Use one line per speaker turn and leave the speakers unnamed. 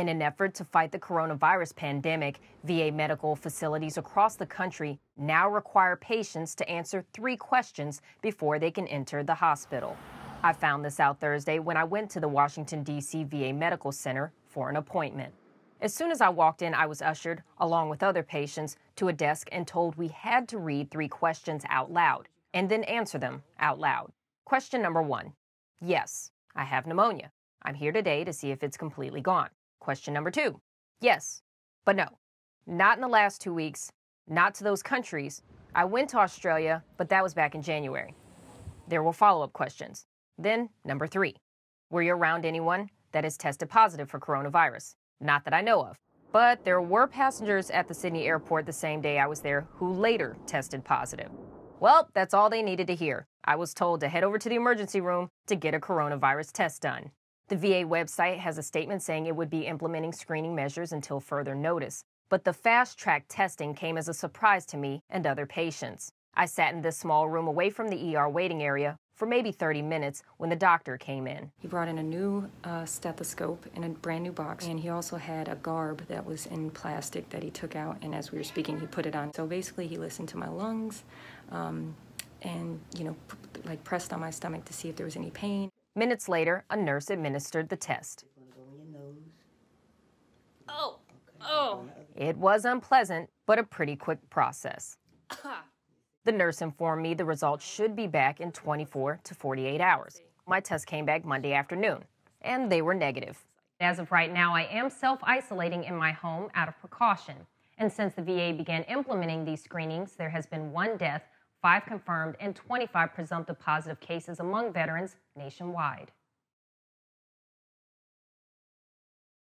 In an effort to fight the coronavirus pandemic, VA medical facilities across the country now require patients to answer three questions before they can enter the hospital. I found this out Thursday when I went to the Washington, D.C. VA Medical Center for an appointment. As soon as I walked in, I was ushered, along with other patients, to a desk and told we had to read three questions out loud and then answer them out loud. Question number one Yes, I have pneumonia. I'm here today to see if it's completely gone. Question number two yes, but no, not in the last two weeks, not to those countries. I went to Australia, but that was back in January. There were follow up questions. Then, number three, were you around anyone that has tested positive for coronavirus? Not that I know of. But there were passengers at the Sydney airport the same day I was there who later tested positive. Well, that's all they needed to hear. I was told to head over to the emergency room to get a coronavirus test done. The VA website has a statement saying it would be implementing screening measures until further notice, but the fast track testing came as a surprise to me and other patients. I sat in this small room away from the ER waiting area for maybe 30 minutes when the doctor came in. He brought in a new uh, stethoscope in a brand new box, and he also had a garb that was in plastic that he took out, and as we were speaking, he put it on. So basically, he listened to my lungs um, and, you know, like pressed on my stomach to see if there was any pain. Minutes later, a nurse administered the test. Oh, oh. It was unpleasant, but a pretty quick process. Uh-huh. the nurse informed me the results should be back in 24 to 48 hours. My test came back Monday afternoon, and they were negative. As of right now, I am self isolating in my home out of precaution. And since the VA began implementing these screenings, there has been one death five confirmed, and 25 presumptive positive cases among veterans nationwide.